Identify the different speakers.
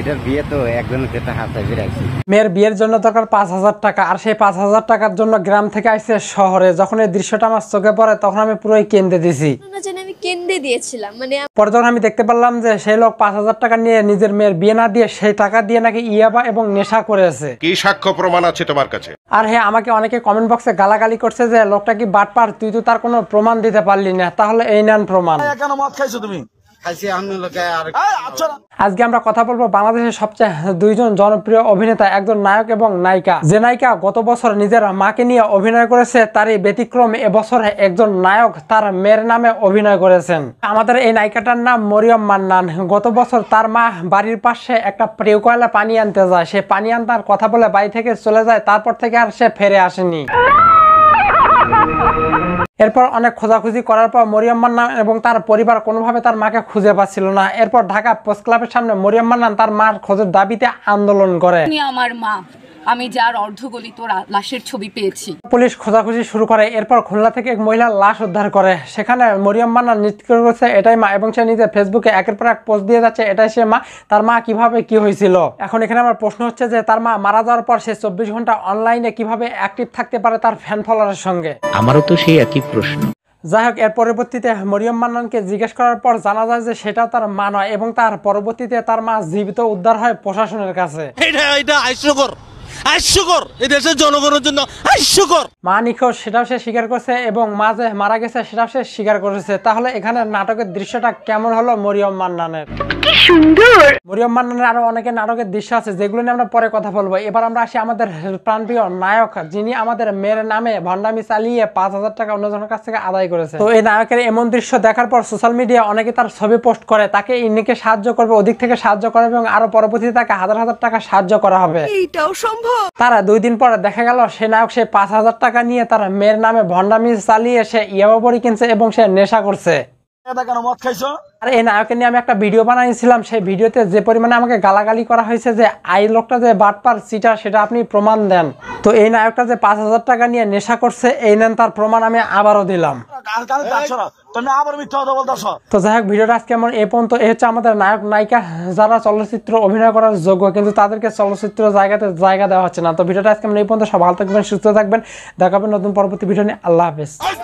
Speaker 1: মেয়েটার বিয়ে তো একজন ক্রেতা হাতে মেয়ের বিয়ের জন্য দরকার পাঁচ হাজার টাকা আর সেই পাঁচ হাজার টাকার জন্য গ্রাম থেকে আসছে শহরে যখন এই দৃশ্যটা আমার চোখে পড়ে তখন আমি পুরোই কেন্দ্রে দিছি মানে পরে যখন আমি দেখতে পারলাম যে সেই লোক পাঁচ হাজার টাকা নিয়ে নিজের মেয়ের বিয়ে না দিয়ে সেই টাকা দিয়ে নাকি ইয়াবা এবং নেশা করেছে কি সাক্ষ্য প্রমাণ আছে তোমার কাছে আর হ্যাঁ আমাকে অনেকে কমেন্ট বক্সে গালাগালি করছে যে লোকটা কি পার তুই তো তার কোনো প্রমাণ দিতে পারলি না তাহলে এই নেন প্রমাণ কেন খাইছো তুমি আচ্ছা। আজকে আমরা কথা বলবো বাংলাদেশের সবচেয়ে দুইজন জনপ্রিয় অভিনেতা একজন নায়ক এবং নায়িকা যে নায়িকা গত বছর নিজের মাকে নিয়ে অভিনয় করেছে তারই ব্যতিক্রম এবছর একজন নায়ক তার মেয়ের নামে অভিনয় করেছেন আমাদের এই নায়িকাটার নাম মরিয়ম মান্নান গত বছর তার মা বাড়ির পাশে একটা টিউকয়েলে পানি আনতে যায় সে পানি আনতার কথা বলে বাড়ি থেকে চলে যায় তারপর থেকে আর সে ফেরে আসেনি এরপর অনেক খোঁজাখুঁজি করার পর মরিয়ম মান্নান এবং তার পরিবার কোনোভাবে তার মাকে খুঁজে পাচ্ছিল না এরপর ঢাকা প্রেস ক্লাবের সামনে মরিয়াম মান্নান তার মার খোঁজের দাবিতে আন্দোলন করে আমার মা আমি যার অর্ধগলিত লাশের ছবি পেয়েছি পুলিশ খোঁজাখুঁজি শুরু করে এরপর খুলনা থেকে এক মহিলার লাশ উদ্ধার করে সেখানে মরিয়াম মান্না নিষ্ক্রিয় করেছে এটাই মা এবং সে নিজে ফেসবুকে একের পর এক পোস্ট দিয়ে যাচ্ছে এটাই সে মা তার মা কিভাবে কি হয়েছিল এখন এখানে আমার প্রশ্ন হচ্ছে যে তার মা মারা যাওয়ার পর সে চব্বিশ ঘন্টা অনলাইনে কিভাবে অ্যাক্টিভ থাকতে পারে তার ফ্যান ফলোয়ারের সঙ্গে আমারও তো সেই একই প্রশ্ন যাই হোক এর পরবর্তীতে মরিয়ম মান্নানকে জিজ্ঞেস করার পর জানা যায় যে সেটা তার মা নয় এবং তার পরবর্তীতে তার মা জীবিত উদ্ধার হয় প্রশাসনের কাছে এটা এটা আইসকর হাস্যকর এই দেশের জনগণের জন্য হাস্যকর মা নিখোঁজ সেটাও সে স্বীকার করছে এবং মা যে মারা গেছে সেটাও সে স্বীকার করেছে তাহলে এখানে নাটকের দৃশ্যটা কেমন হলো মরিয়ম মান্নানের সুন্দর মরিয়ম মান্নানের আরো অনেকে নাটকের দৃশ্য আছে যেগুলো নিয়ে আমরা পরে কথা বলবো এবার আমরা আসি আমাদের প্রাণপ্রিয় নায়ক যিনি আমাদের মেয়ের নামে ভণ্ডামি চালিয়ে পাঁচ হাজার টাকা অন্যজনের কাছ থেকে আদায় করেছে তো এই নায়কের এমন দৃশ্য দেখার পর সোশ্যাল মিডিয়া অনেকে তার ছবি পোস্ট করে তাকে ইনিকে সাহায্য করবে ওদিক থেকে সাহায্য করে এবং আরো পরবর্তীতে তাকে হাজার হাজার টাকা সাহায্য করা হবে এইটাও সম্ভব তারা দুই দিন পরে দেখা গেল সে নায়ক সে পাঁচ হাজার টাকা নিয়ে তার মেয়ের নামে ভণ্ডামি চালিয়ে সে ইয়াবা বড়ি কিনছে এবং সে নেশা করছে আরে এই নায়কের নিয়ে আমি একটা ভিডিও বানাইছিলাম সেই ভিডিওতে যে পরিমাণে আমাকে গালাগালি করা হয়েছে যে আই লোকটা যে বাটপার সিটা সেটা আপনি প্রমাণ দেন তো এই নায়কটা যে পাঁচ হাজার টাকা নিয়ে নেশা করছে এই নেন তার প্রমাণ আমি আবারও দিলাম তো যাই হোক ভিডিওটা আজকে এ পর্যন্ত এ হচ্ছে আমাদের নায়ক নায়িকা যারা চলচ্চিত্র অভিনয় করার যোগ্য কিন্তু তাদেরকে চলচ্চিত্র জায়গাতে জায়গা দেওয়া হচ্ছে না তো ভিডিওটা আজকে এই পর্যন্ত সব ভালো থাকবেন সুস্থ থাকবেন দেখাবেন নতুন পরবর্তী ভিডিও নিয়ে আল্লাহ হাফেজ